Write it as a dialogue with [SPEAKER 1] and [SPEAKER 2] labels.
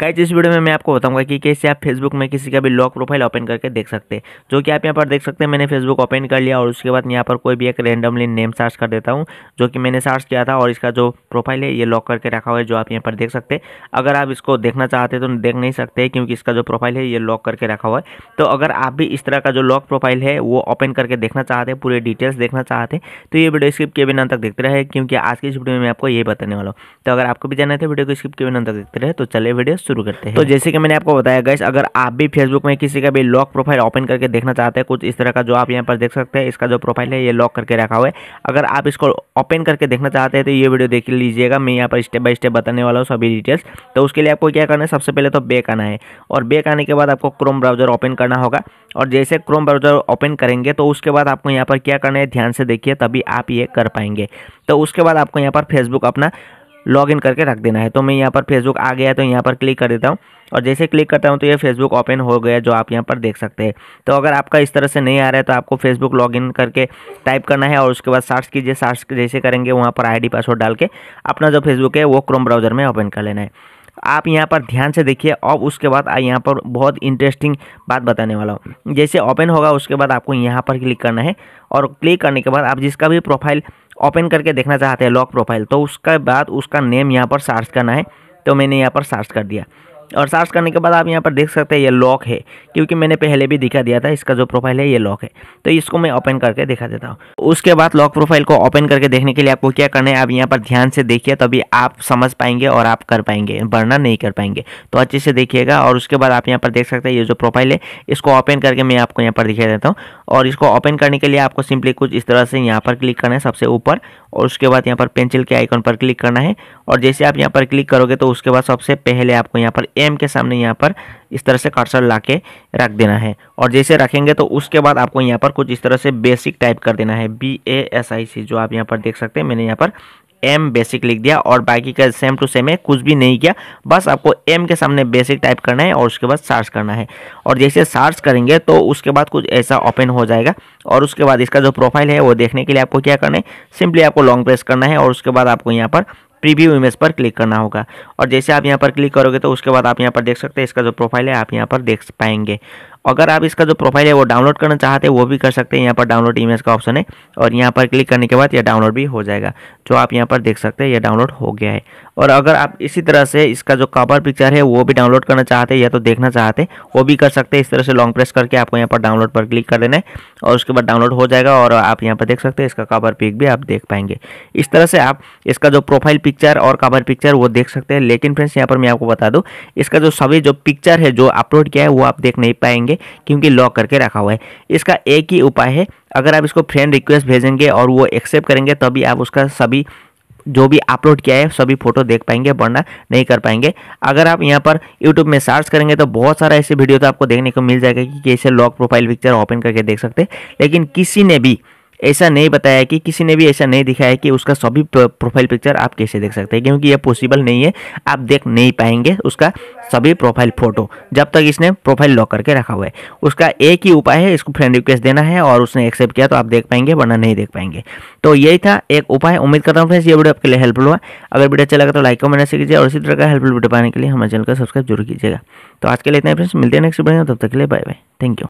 [SPEAKER 1] guys इस video में मैं आपको बताऊंगा कि कैसे आप फेसबुक में किसी का भी लॉक प्रोफाइल ओपन करके देख सकते हैं जो कि आप यहाँ पर देख सकते हैं मैंने फेसबुक ओपन कर लिया और उसके बाद यहाँ पर कोई भी एक रैंडमली नेम सर्च कर देता हूँ जो कि मैंने सर्च किया था और इसका जो प्रोफाइल है ये लॉक करके रखा हुआ है जो आप यहाँ पर देख सकते हैं अगर आप इसको देखना चाहते तो देख नहीं सकते क्योंकि इसका जो प्रोफाइल है ये लॉक करके रखा हुआ है तो अगर आप भी इस तरह का जो लॉक प्रोफाइल है वो ओपन करके देखना चाहते हैं पूरे डिटेल्स देखना चाहते तो ये वीडियो स्क्रिप के बिना तक देखते रहे क्योंकि आज की इस वीडियो में मैं आपको यही बताने वाला हूँ तो अगर आपको भी जाना था तो वीडियो को स्क्रिप के बिना तक देखते रहे तो चले वीडियो शुरू करते हैं तो जैसे कि मैंने आपको बताया गैस अगर आप भी फेसबुक में किसी का भी लॉक प्रोफाइल ओपन करके देखना चाहते हैं कुछ इस तरह का जो आप यहाँ पर देख सकते हैं इसका जो प्रोफाइल है ये लॉक करके रखा हुआ है अगर आप इसको ओपन करके देखना चाहते हैं तो ये वीडियो देख लीजिएगा मैं यहाँ पर स्टेप बाय स्टेप बताने वाला हूँ सभी डिटेल्स तो उसके लिए आपको क्या करना है सबसे पहले तो बेक आना है और बेक आने के बाद आपको क्रोम ब्राउजर ओपन करना होगा और जैसे क्रोम ब्राउजर ओपन करेंगे तो उसके बाद आपको यहाँ पर क्या करना है ध्यान से देखिए तभी आप ये कर पाएंगे तो उसके बाद आपको यहाँ पर फेसबुक अपना लॉग इन करके रख देना है तो मैं यहाँ पर फेसबुक आ गया तो यहाँ पर क्लिक कर देता हूँ और जैसे क्लिक करता हूँ तो ये फेसबुक ओपन हो गया जो आप यहाँ पर देख सकते हैं तो अगर आपका इस तरह से नहीं आ रहा है तो आपको फेसबुक लॉग इन करके टाइप करना है और उसके बाद सर्च कीजिए सर्च जैसे करेंगे वहाँ पर डी पासवर्ड डाल के अपना जो फेसबुक है वो क्रोम ब्राउज़र में ओपन कर लेना है आप यहाँ पर ध्यान से देखिए और उसके बाद यहाँ पर बहुत इंटरेस्टिंग बात बताने वाला हूँ जैसे ओपन होगा उसके बाद आपको यहाँ पर क्लिक करना है और क्लिक करने के बाद आप जिसका भी प्रोफाइल ओपन करके देखना चाहते हैं लॉक प्रोफाइल तो उसके बाद उसका नेम यहाँ पर सर्च करना है तो मैंने यहाँ पर सर्च कर दिया और सर्च करने के बाद आप यहाँ पर देख सकते हैं ये लॉक है क्योंकि मैंने पहले भी दिखा दिया था इसका जो प्रोफाइल है ये लॉक है तो इसको मैं ओपन करके दिखा देता हूँ उसके बाद लॉक प्रोफाइल को ओपन करके देखने के लिए आपको क्या करना है आप यहाँ पर ध्यान से देखिए तभी आप समझ पाएंगे और आप कर पाएंगे वर्णा नहीं कर पाएंगे तो अच्छे से देखिएगा और उसके बाद आप यहाँ पर देख सकते हैं ये जो प्रोफाइल है इसको ओपन करके मैं आपको यहाँ पर दिखा देता हूँ और इसको ओपन करने के लिए आपको सिंपली कुछ इस तरह से यहाँ पर क्लिक करना है सबसे ऊपर और उसके बाद यहाँ पर पेंसिल के आइकॉन पर क्लिक करना है और जैसे आप यहाँ पर क्लिक करोगे तो उसके बाद सबसे पहले आपको यहाँ पर एम के सामने यहाँ पर इस तरह से कर्सर ला के रख देना है और जैसे रखेंगे तो उसके बाद आपको यहाँ पर कुछ इस तरह से बेसिक टाइप कर देना है बी ए एस आई सी जो आप यहाँ पर देख सकते हैं मैंने यहाँ पर एम बेसिक लिख दिया और बाकी का सेम टू सेम है कुछ भी नहीं किया बस आपको एम के सामने बेसिक टाइप करना है और उसके बाद सर्च करना है और जैसे सर्च करेंगे तो उसके बाद कुछ ऐसा ओपन हो जाएगा और उसके बाद इसका जो प्रोफाइल है वो देखने के लिए आपको क्या करना है सिंपली आपको लॉन्ग प्रेस करना है और उसके बाद आपको यहाँ पर प्रीव्यू इमेज पर क्लिक करना होगा और जैसे आप यहाँ पर क्लिक करोगे तो उसके बाद आप यहाँ पर देख सकते हैं इसका जो प्रोफाइल है आप यहाँ पर देख पाएंगे अगर आप इसका जो प्रोफाइल है वो डाउनलोड करना चाहते हैं वो भी कर सकते हैं यहाँ पर डाउनलोड इमेज का ऑप्शन है और यहाँ पर क्लिक करने के बाद यह डाउनलोड भी हो जाएगा जो आप यहाँ पर देख सकते हैं यह डाउनलोड हो गया है और अगर आप इसी तरह से इसका जो कवर पिक्चर है वो भी डाउनलोड करना चाहते हैं या तो देखना चाहते हैं वो भी कर सकते हैं इस तरह से लॉन्ग प्रेस करके आपको यहाँ पर डाउनलोड पर क्लिक कर देना है और उसके बाद डाउनलोड हो जाएगा और आप यहाँ पर देख सकते हैं इसका कवर पिक भी आप देख पाएंगे इस तरह से आप इसका जो प्रोफाइल पिक्चर और कवर पिक्चर वो देख सकते हैं लेकिन फ्रेंड्स यहाँ पर मैं आपको बता दूँ इसका जो सभी जो पिक्चर है जो अपलोड किया है वो आप देख नहीं पाएंगे क्योंकि लॉक करके रखा हुआ है इसका एक ही उपाय है अगर आप इसको फ्रेंड रिक्वेस्ट भेजेंगे और वो एक्सेप्ट करेंगे तभी आप उसका सभी जो भी अपलोड किया है सभी फोटो देख पाएंगे वरना नहीं कर पाएंगे अगर आप यहाँ पर यूट्यूब में सर्च करेंगे तो बहुत सारा ऐसे वीडियो तो आपको देखने को मिल जाएगा कि कैसे लॉक प्रोफाइल पिक्चर ओपन करके देख सकते हैं लेकिन किसी ने भी ऐसा नहीं बताया कि किसी ने भी ऐसा नहीं दिखाया कि उसका सभी प्रोफाइल पिक्चर आप कैसे देख सकते हैं क्योंकि यह पॉसिबल नहीं है आप देख नहीं पाएंगे उसका सभी प्रोफाइल फ़ोटो जब तक इसने प्रोफाइल लॉक करके रखा हुआ है उसका एक ही उपाय है इसको फ्रेंड रिक्वेस्ट देना है और उसने एक्सेप्ट किया तो आप देख पाएंगे वरना नहीं देख पाएंगे तो यही था एक उपाय उम्मीद करता हूँ फ्रेंड्स ये वीडियो आपके लिए हेल्पफुल हुआ अगर वीडियो अच्छा लगा तो लाइक कमेंट ऐसे कीजिए और इसी तरह का हेल्पफुल वीडियो पाने के लिए हमारे चैनल का सब्सक्राइब जरूर कीजिएगा तो आज के लिए इतना फ्रेंड्स मिलते हैं नेक्स्ट वीडियो तब तक के लिए बाय बाय थैंक यू